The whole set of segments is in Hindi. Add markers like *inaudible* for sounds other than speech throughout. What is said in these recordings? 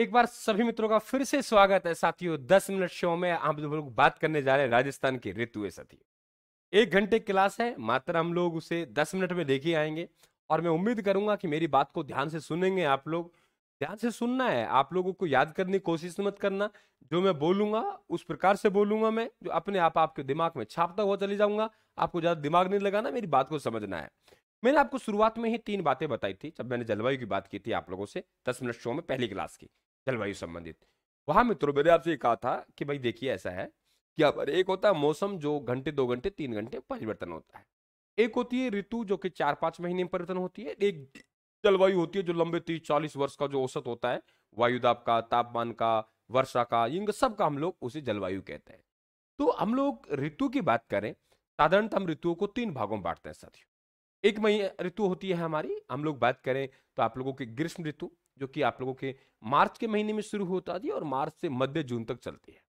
एक बार सभी मित्रों का फिर से स्वागत है साथियों दस मिनट शो में जो लोग बात करने जा रहे हैं राजस्थान के ऋतु साथियों एक घंटे क्लास है मात्र हम लोग उसे दस मिनट में देखे आएंगे और मैं उम्मीद करूंगा कि मेरी बात को ध्यान से सुनेंगे आप लोग ध्यान से सुनना है आप लोगों को याद करने की कोशिश मत करना जो मैं बोलूंगा उस प्रकार से बोलूंगा मैं जो अपने आप आपके दिमाग में छापता हुआ चले जाऊंगा आपको ज्यादा दिमाग नहीं लगाना मेरी बात को समझना है मैंने आपको शुरुआत में ही तीन बातें बताई थी जब मैंने जलवायु की बात की थी आप लोगों से दस मिनट शो में पहली क्लास की जलवायु संबंधित वहां मित्रों मैंने आपसे कहा था कि भाई देखिए ऐसा है कि अब एक होता है मौसम जो घंटे दो घंटे तीन घंटे परिवर्तन होता है एक होती है ऋतु जो कि चार पांच महीने में परिवर्तन होती है एक जलवायु होती है जो लंबे तीस चालीस वर्ष का जो औसत होता है वायुदाब का तापमान का वर्षा का इन सब का हम लोग उसे जलवायु कहते हैं तो हम लोग ऋतु की बात करें साधारणतः हम ऋतुओं को तीन भागों में बांटते हैं साथियों एक मई ऋतु होती है हमारी हम लोग बात करें तो आप लोगों की ग्रीष्म ऋतु जो कि आप लोगों के मार्च के महीने में शुरू होता है और मार्च से मध्य जून तक चलती है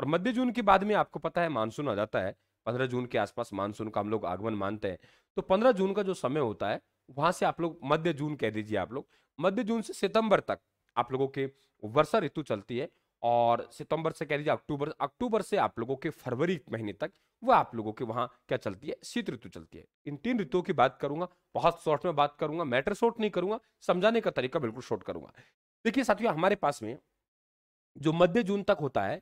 और मध्य जून के बाद में आपको पता है मानसून आ जाता है पंद्रह जून के आसपास मानसून का हम लोग आगमन मानते हैं तो पंद्रह जून का जो समय होता है वहां से आप लोग मध्य जून कह दीजिए आप लोग मध्य जून से सितंबर तक आप लोगों के वर्षा ऋतु चलती है और सितंबर से कह दीजिए अक्टूबर अक्टूबर से आप लोगों के फरवरी महीने तक वह आप लोगों के वहां क्या चलती है शीत ऋतु चलती है इन तीन ऋतुओं की बात करूंगा बहुत शॉर्ट में बात करूंगा मैटर शॉर्ट नहीं करूंगा समझाने का तरीका बिल्कुल शॉर्ट करूंगा देखिए साथियों हमारे पास में जो मध्य जून तक होता है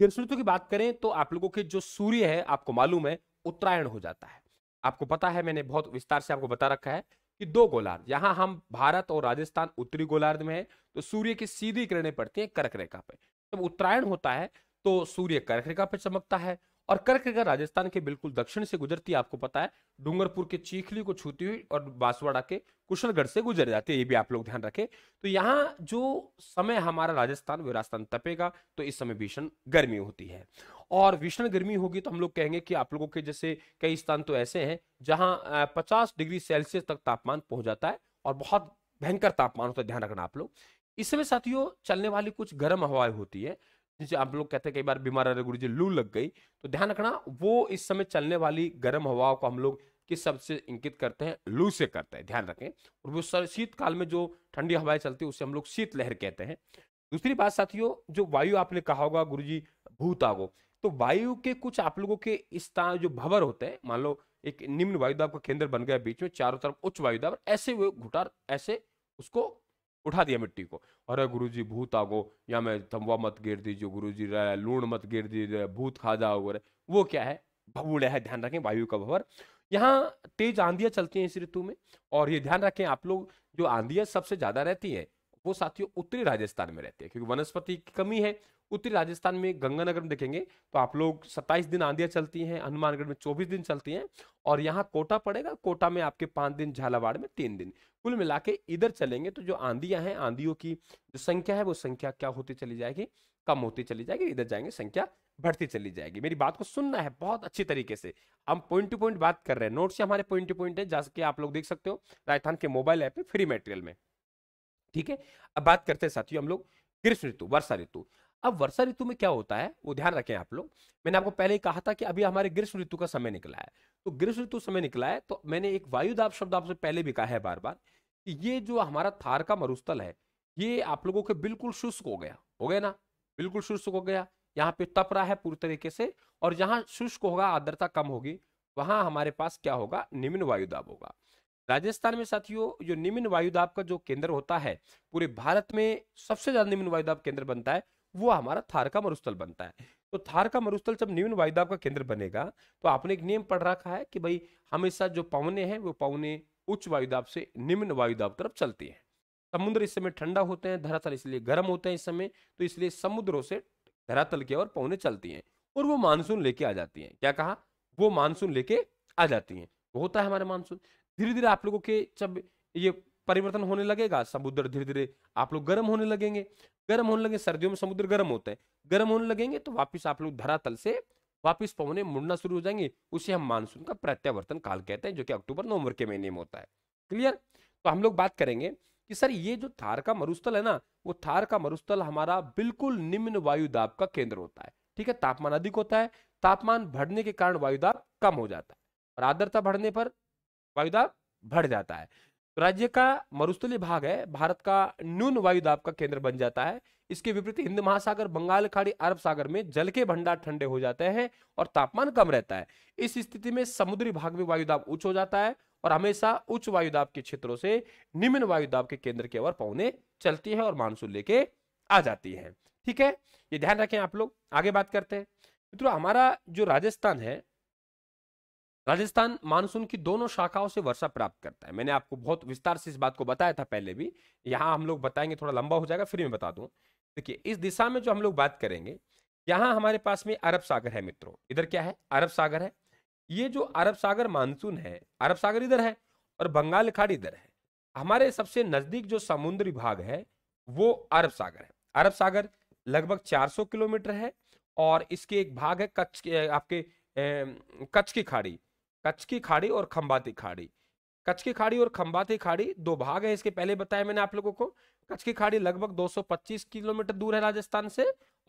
ग्रीष्म ऋतु की बात करें तो आप लोगों के जो सूर्य है आपको मालूम है उत्तरायण हो जाता है आपको पता है मैंने बहुत विस्तार से आपको बता रखा है कि दो गोलार्ध यहाँ हम भारत और राजस्थान उत्तरी गोलार्ध में है तो सूर्य की सीधी किरणें पड़ती है कर्क रेखा पर जब उत्तरायण होता है तो सूर्य कर्क रेखा पर चमकता है और रेखा राजस्थान के बिल्कुल दक्षिण से गुजरती है आपको पता है डूंगरपुर के चीखली को छूती हुई और बांसवाड़ा के कुशलगढ़ से गुजर जाती है ये भी आप लोग ध्यान रखें तो यहाँ जो समय हमारा राजस्थान व तपेगा तो इस समय भीषण गर्मी होती है और भीषण गर्मी होगी तो हम लोग कहेंगे कि आप लोगों के जैसे कई स्थान तो ऐसे हैं जहाँ पचास डिग्री सेल्सियस तक तापमान पहुंच जाता है और बहुत भयंकर तापमान होता है ध्यान रखना आप लोग इस समय साथियों चलने वाली कुछ गर्म हवाएं होती है जैसे आप लोग कहते हैं कई बार बीमार रहे गुरु जी लू लग गई तो ध्यान रखना वो इस समय चलने वाली गर्म हवाओं को हम लोग किस शब्द से इंकित करते हैं लू से करते हैं ध्यान रखें और वो सर शीतकाल में जो ठंडी हवाएं चलती है उसे हम लोग शीतलहर कहते हैं दूसरी बात साथियों जो वायु आपने कहा होगा गुरु जी भूतागो तो वायु के कुछ आप लोगों के स्थान जो भवर होते हैं मान लो एक निम्न वायुदाब का केंद्र बन गया बीच में चारों तरफ उच्च वायुदाब ऐसे वो घुटार ऐसे उसको उठा दिया मिट्टी को अरे गुरु जी भूत आगो या मैं तमवा मत गिर दीजिए गुरु जी लूण मत गिर दीजिए भूत खा जाओ अरे वो क्या है भगुड़ है ध्यान रखें वायु का भवर यहाँ तेज आंधियाँ चलती हैं इस ऋतु में और ये ध्यान रखें आप लोग जो आंधियाँ सबसे ज़्यादा रहती हैं वो साथियों उत्तरी राजस्थान में रहती है क्योंकि वनस्पति की कमी है उत्तरी राजस्थान में गंगानगर में देखेंगे तो आप लोग 27 दिन आंधिया चलती हैं हनुमानगढ़ में 24 दिन चलती हैं और यहाँ कोटा पड़ेगा कोटा में आपके पाँच दिन झालावाड़ में तीन दिन कुल मिला इधर चलेंगे तो जो आंधिया हैं आंधियों की जो संख्या है वो संख्या क्या होती चली जाएगी कम होती चली जाएगी इधर जाएंगे संख्या बढ़ती चली जाएगी मेरी बात को सुनना है बहुत अच्छी तरीके से हम पॉइंट टू पॉइंट बात कर रहे हैं नोट्स हमारे पॉइंट टू पॉइंट है जैसे आप लोग देख सकते हो राजस्थान के मोबाइल ऐप में फ्री मेटेरियल में ठीक है अब बात करते हैं साथियों हम लोग ग्रीष्म ऋतु वर्षा ऋतु अब वर्षा ऋतु में क्या होता है वो ध्यान रखें आप लोग मैंने आपको पहले ही कहा था कि अभी हमारे ग्रीष्म ऋतु का समय निकला है तो ग्रीष्म ऋतु समय निकला है तो मैंने एक वायुदाब शब्द आपसे पहले भी कहा है बार बार कि ये जो हमारा थार का मरुस्थल है ये आप लोगों के बिल्कुल शुष्क हो गया हो गया ना बिल्कुल शुष्क हो गया यहाँ पे तप रहा है पूरी तरीके से और जहाँ शुष्क होगा आर्द्रता कम होगी वहाँ हमारे पास क्या होगा निम्न वायुदाब होगा राजस्थान में साथियों जो निम्न वायुदाब का जो केंद्र होता है पूरे भारत में सबसे ज्यादा निम्न वायुदाब केंद्र बनता है वो हमारा थार का मरुस्थल बनता है तो थार का मरुस्थल जब निम्न वायुदाब का केंद्र बनेगा तो आपने एक नियम पढ़ रखा है कि भाई हमेशा जो पवने हैं वो पवने उच्च वायुदाब से निम्न वायुदाब तरफ चलती हैं समुद्र इस समय ठंडा होते हैं धरातल इसलिए गर्म होते हैं इस समय तो इसलिए समुद्रों से धरातल की ओर पवने चलती हैं और वो मानसून लेके आ जाती हैं क्या कहा वो मानसून लेके आ जाती हैं होता है हमारे मानसून धीरे धीरे आप लोगों के जब ये परिवर्तन होने लगेगा समुद्र धीरे धीरे आप लोग गर्म होने लगेंगे गर्म होने लगे सर्दियों में समुद्र गर्म होता है गर्म होने लगेंगे तो वापिस आप लोग धरातल से वापिस पवने मुड़ना शुरू हो जाएंगे उसे हम मानसून का प्रत्यावर्तन काल कहते हैं जो कि अक्टूबर नवंबर के महीने में होता है क्लियर तो हम लोग बात करेंगे कि सर ये जो थार का मरुस्थल है ना वो थार का मरुस्थल हमारा बिल्कुल निम्न वायुदाब का केंद्र होता है ठीक है तापमान अधिक होता है तापमान बढ़ने के कारण वायुदाब कम हो जाता है और आर्द्रता बढ़ने पर वायुदाब बढ़ जाता है तो राज्य का मरुस्थली भाग है भारत का न्यून वायुदाब का केंद्र बन जाता है इसके विपरीत हिंद महासागर बंगाल खाड़ी अरब सागर में जल के भंडार ठंडे हो जाते हैं और तापमान कम रहता है इस स्थिति में समुद्री भाग में वायुदाब उच्च हो जाता है और हमेशा उच्च वायुदाब के क्षेत्रों से निम्न वायुदाब के केंद्र की ओर पौने चलती है और मानसून लेके आ जाती है ठीक है ये ध्यान रखें आप लोग आगे बात करते हैं मित्रों हमारा जो राजस्थान है राजस्थान मानसून की दोनों शाखाओं से वर्षा प्राप्त करता है मैंने आपको बहुत विस्तार से इस बात को बताया था पहले भी यहाँ हम लोग बताएंगे थोड़ा लंबा हो जाएगा फिर मैं बता दूँ देखिए इस दिशा में जो हम लोग बात करेंगे यहाँ हमारे पास में अरब सागर है मित्रों इधर क्या है अरब सागर है ये जो अरब सागर मानसून है अरब सागर इधर है और बंगाल खाड़ी इधर है हमारे सबसे नज़दीक जो समुद्री भाग है वो अरब सागर है अरब सागर लगभग 400 किलोमीटर है और इसके एक भाग है कच्छ के आपके कच्छ की खाड़ी कच्छ की खाड़ी और खंबाती खाड़ी कच्छ की खाड़ी और खंबाती खाड़ी दो भाग है इसके पहले बताया मैंने आप लोगों को कच्छ की खाड़ी लगभग 225 किलोमीटर दूर है राजस्थान से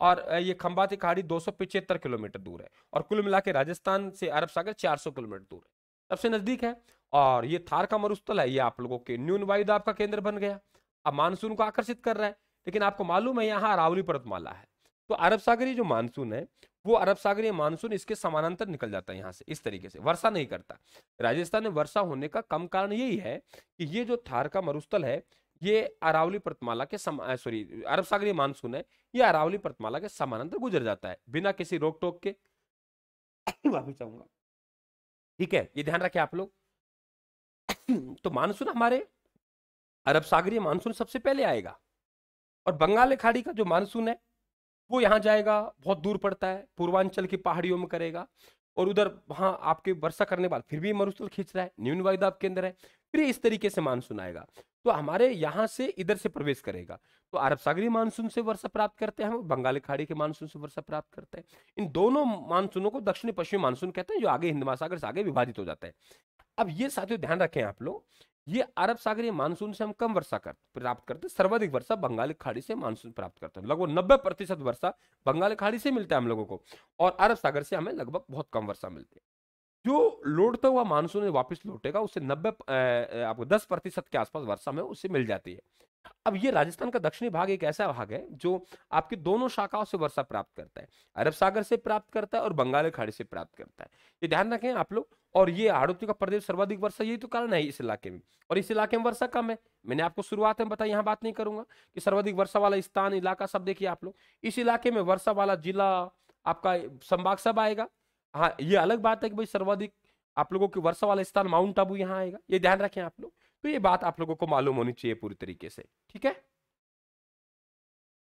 और ये खंबाती खाड़ी दो किलोमीटर दूर है और कुल मिला के राजस्थान से अरब सागर चार किलोमीटर दूर है सबसे नजदीक है और ये थार का मरुस्थल है ये आप लोगों के न्यून वायुदाब का केंद्र बन गया अब मानसून को आकर्षित कर रहा है लेकिन आपको मालूम है यहाँ अरावली पर्वतमाला है तो अरब सागरी जो मानसून है वो अरब सागरी मानसून इसके समानांतर निकल जाता है यहाँ से इस तरीके से वर्षा नहीं करता राजस्थान में वर्षा होने का कम कारण यही है कि ये जो थार का मरुस्थल है ये अरावली प्रतमाला के सम सॉरी अरब सागरी मानसून है ये अरावली प्रतमाला के समानांतर गुजर जाता है बिना किसी रोक टोक के *coughs* वापिस चाहूंगा ठीक है ये ध्यान रखे आप लोग *coughs* तो मानसून हमारे अरब सागरीय मानसून सबसे पहले आएगा और बंगाल खाड़ी का जो मानसून है वो यहाँ जाएगा बहुत दूर पड़ता है पूर्वांचल की पहाड़ियों में करेगा और उधर वहाँ आपके वर्षा करने बाद फिर भी मरुस्थल खींच रहा है न्यून वायुदाब के अंदर है फिर इस तरीके से मानसून आएगा तो हमारे यहाँ से इधर से प्रवेश करेगा तो अरब सागरी मानसून से वर्षा प्राप्त करते हैं हम बंगाली खाड़ी के मानसून से वर्षा प्राप्त करते हैं इन दोनों मानसूनों को दक्षिणी पश्चिमी मानसून कहते हैं जो आगे हिंद महासागर से आगे विभाजित हो जाता है अब ये साथियों ध्यान रखें आप लोग ये अरब सागरीय मानसून से हम कम वर्षा कर प्राप्त करते हैं सर्वाधिक वर्षा बंगाली खाड़ी से मानसून प्राप्त करते हैं लगभग नब्बे प्रतिशत वर्षा बंगाली खाड़ी से मिलता है हम लोगों को और अरब सागर से हमें लगभग बहुत कम वर्षा मिलती है जो लौटता हुआ मानसून वापस लौटेगा उससे नब्बे आपको दस प्रतिशत के आसपास वर्षा में उससे मिल जाती है अब ये राजस्थान का दक्षिणी भाग एक ऐसा भाग है जो आपकी दोनों शाखाओं से वर्षा प्राप्त करता है अरब सागर से प्राप्त करता है और बंगाल खाड़ी से प्राप्त करता है ये ध्यान रखें आप लोग और ये आड़ती का प्रदेश सर्वाधिक वर्षा यही तो कारण है इस इलाके में और इस इलाके में वर्षा कम है मैंने आपको शुरुआत में बताया यहाँ बात नहीं करूंगा कि सर्वाधिक वर्षा वाला स्थान इलाका सब देखिए आप लोग इस इलाके में वर्षा वाला जिला आपका संभाग सब आएगा हाँ ये अलग बात है कि भाई सर्वाधिक आप लोगों की वर्षा वाला स्थान माउंट आबू यहाँ आएगा ये ध्यान रखें आप लोग तो ये बात आप लोगों को मालूम होनी चाहिए पूरी तरीके से ठीक है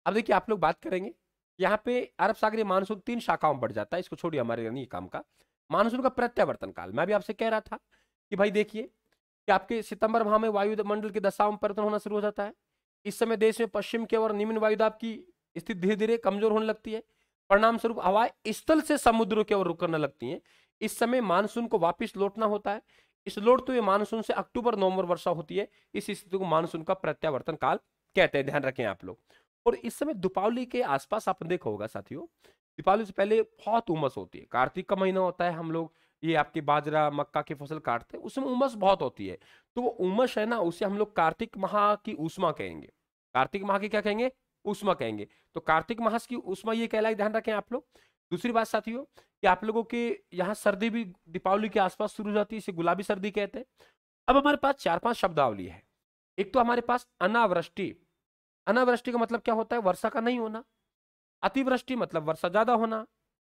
अब देखिए आप लोग बात करेंगे यहाँ पे अरब सागरी मानसून तीन शाखाओं में बढ़ जाता है इसको छोड़िए हमारे यानी काम का मानसून का प्रत्यावर्तन काल मैं भी आपसे कह रहा था कि भाई देखिए कि आपके सितंबर माह में वायुमंडल की दशा में परिवर्तन होना शुरू हो जाता है इस समय देश में पश्चिम के और निम्न वायुदाब की स्थिति धीरे धीरे कमजोर होने लगती है परिणाम स्वरूप हवाएं स्थल से समुद्र के ओर रुकने लगती हैं इस समय मानसून को वापस लौटना होता है इस लौटते हुए मानसून से अक्टूबर नवंबर वर्षा होती है इस स्थिति को मानसून का प्रत्यावर्तन काल कहते हैं ध्यान रखें आप लोग और इस समय दीपावली के आसपास आप देखा होगा साथियों दीपावली से पहले बहुत उमस होती है कार्तिक का महीना होता है हम लोग ये आपके बाजरा मक्का की फसल काटते हैं उसमें उमस बहुत होती है तो वो उमस है ना उसे हम लोग कार्तिक माह की उष्मा कहेंगे कार्तिक माह की क्या कहेंगे उष्मा कहेंगे तो कार्तिक माह की उष्मा ये कहलाए ध्यान रखें आप लोग दूसरी बात साथियों कि आप लोगों के यहाँ सर्दी भी दीपावली के आसपास शुरू हो जाती है इसे गुलाबी सर्दी कहते हैं अब हमारे पास चार पांच शब्दावली है एक तो हमारे पास अनावृष्टि अनावृष्टि का मतलब क्या होता है वर्षा का नहीं होना अतिवृष्टि मतलब वर्षा ज्यादा होना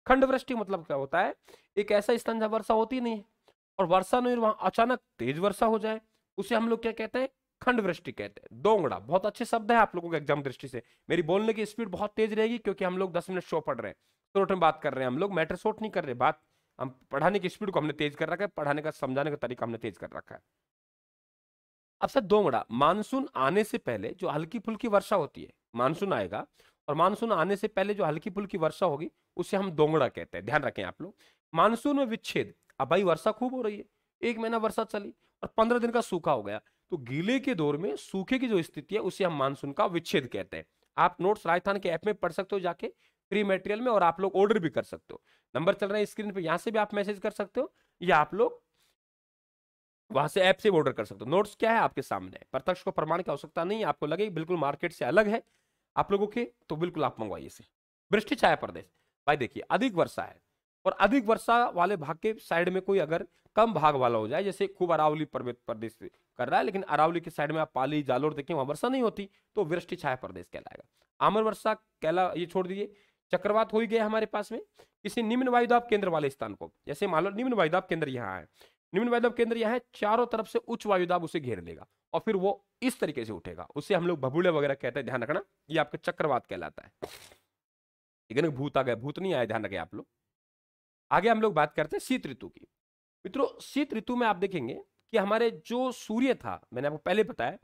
खंडवृष्टि मतलब क्या होता है एक ऐसा स्थान जहां वर्षा होती नहीं है और वर्षा नहीं वहां अचानक तेज वर्षा हो जाए उसे हम लोग क्या कहते हैं खंड वृष्टि कहते हैं दोंगड़ा बहुत अच्छे शब्द है आप लोगों के एग्जाम दृष्टि से मेरी बोलने की स्पीड बहुत तेज रहेगी क्योंकि हम लोग दस मिनट शो पढ़ रहे हैं शॉर्ट में बात कर रहे हैं हम लोग मैटर शोट नहीं कर रहे बात हम पढ़ाने की स्पीड को हमने तेज कर रखा है पढ़ाने का समझाने का तरीका हमने तेज कर रखा है अब सर दोंगड़ा मानसून आने से पहले जो हल्की फुल्की वर्षा होती है मानसून आएगा और मानसून आने से पहले जो हल्की फुल्की वर्षा होगी उसे हम दोंगड़ा कहते हैं ध्यान रखें आप लोग मानसून में विच्छेद अब भाई वर्षा खूब हो रही है एक महीना वर्षा चली और पंद्रह दिन का सूखा हो गया तो गीले के दौर में सूखे की जो स्थिति है उसे हम मानसून का विच्छेद कहते हैं आप नोट्स राजस्थान के ऐप में पढ़ सकते हो जाके फ्री मेटेरियल में और आप लोग ऑर्डर भी कर सकते हो नंबर चल रहा है स्क्रीन पे यहाँ से भी आप मैसेज कर सकते हो या आप लोग वहां से ऐप से ऑर्डर कर सकते हो नोट्स क्या है आपके सामने प्रत्यक्ष को प्रमाण की आवश्यकता नहीं आपको लगे बिल्कुल मार्केट से अलग है आप लोगों के तो बिल्कुल आप मंगवाइए इसे वृष्टि छाया प्रदेश भाई देखिए अधिक वर्षा है और अधिक वर्षा वाले भाग के साइड में कोई अगर कम भाग वाला हो जाए जैसे खूब अरावली पर्वत प्रदेश कर रहा है लेकिन अरावली के साइड में आप पाली जालोर देखें वहां वर्षा नहीं होती तो वृष्टि छाया प्रदेश कहलाएगा आमर वर्षा कहला ये छोड़ दीजिए चक्रवात हो ही गया हमारे पास में किसी निम्न वायुदाब केंद्र वाले स्थान को जैसे मान लो निम्न वायुदाब केंद्र यहाँ है निम्न वायुदाब केंद्र यहाँ है चारों तरफ से उच्च वायुदाब उसे घेर लेगा और फिर वो इस तरीके से उठेगा उससे हम लोग भबूले वगैरह कहते हैं ध्यान रखना ये आपका चक्रवात कहलाता है ठीक है ना भूत आ गया भूत नहीं आया ध्यान रखें आप लोग आगे हम लोग बात करते हैं शीत ऋतु की मित्रों शीत ऋतु में आप देखेंगे कि हमारे जो सूर्य था मैंने आपको पहले बताया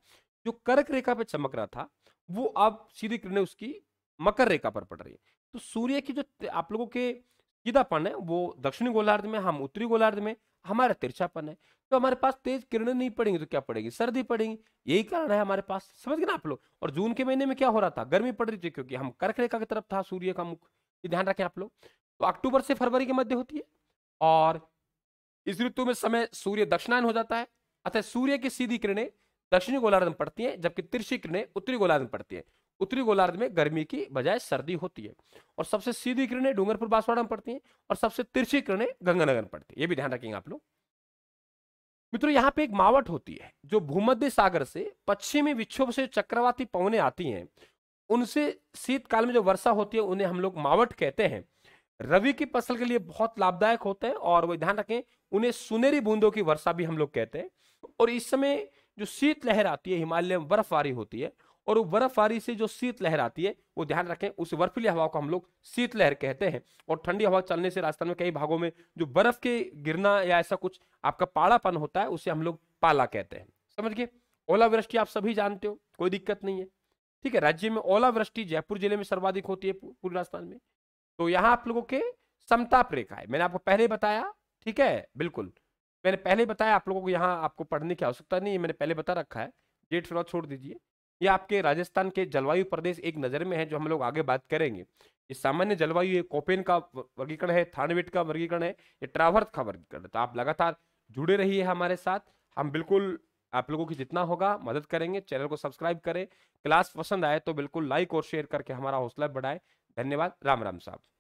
जो कर्क रेखा पर चमक रहा था वो अब सीधी किरणें उसकी मकर रेखा पर पड़ रही है तो सूर्य की जो आप लोगों के सीधापन है वो दक्षिणी गोलार्ध में हम उत्तरी गोलार्ध में हमारा तिरछापन है तो हमारे पास तेज किरणें नहीं पड़ेंगी तो क्या पड़ेगी सर्दी पड़ेगी यही कारण है हमारे पास समझ गए ना आप लोग और जून के महीने में क्या हो रहा था गर्मी पड़ रही थी क्योंकि हम कर्क रेखा की तरफ था सूर्य का मुख ये ध्यान रखें आप लोग तो अक्टूबर से फरवरी के मध्य होती है और इस ऋतु में समय सूर्य दक्षिणायन हो जाता है अतः सूर्य की सीधी किरणें दक्षिणी गोलार्ध में पड़ती हैं जबकि तिरछी किरणें उत्तरी गोलार्ध में पड़ती हैं उत्तरी गोलार्ध में गर्मी की बजाय सर्दी होती है और सबसे सीधी किरणें डूंगरपुर बांसवाड़ा में पड़ती हैं और सबसे तिरछी किरणें गंगानगर में पड़ती है ये भी ध्यान रखेंगे आप लोग मित्रों यहाँ पे एक मावट होती है जो भूमध्य सागर से पश्चिमी विक्षोभ से चक्रवाती पवने आती हैं उनसे शीतकाल में जो वर्षा होती है उन्हें हम लोग मावट कहते हैं रवि की फसल के लिए बहुत लाभदायक होते हैं और वो ध्यान रखें उन्हें सुनहरी बूंदों की वर्षा भी हम लोग कहते हैं और इस समय जो शीत लहर आती है हिमालय में बर्फबारी होती है और वो बर्फबारी से जो शीत लहर आती है वो ध्यान रखें उस बर्फीली हवा को हम लोग शीत लहर कहते हैं और ठंडी हवा चलने से राजस्थान में कई भागों में जो बर्फ के गिरना या ऐसा कुछ आपका पाड़ापन होता है उसे हम लोग पाला कहते हैं समझ गए ओलावृष्टि आप सभी जानते हो कोई दिक्कत नहीं है ठीक है राज्य में ओलावृष्टि जयपुर जिले में सर्वाधिक होती है पूरे राजस्थान में तो यहाँ आप लोगों के समताप रेखा है मैंने आपको पहले बताया ठीक है बिल्कुल मैंने पहले बताया आप लोगों को यहाँ आपको पढ़ने की आवश्यकता नहीं है मैंने पहले बता रखा है डेट फिलहाल छोड़ दीजिए ये आपके राजस्थान के जलवायु प्रदेश एक नज़र में है जो हम लोग आगे बात करेंगे ये सामान्य जलवायु ये कोपेन का वर्गीकरण है थानवेट का वर्गीकरण है ये ट्रावर्थ का वर्गीकरण है तो आप लगातार जुड़े रहिए हमारे साथ हम बिल्कुल आप लोगों की जितना होगा मदद करेंगे चैनल को सब्सक्राइब करें क्लास पसंद आए तो बिल्कुल लाइक और शेयर करके हमारा हौसला बढ़ाए धन्यवाद राम राम साहब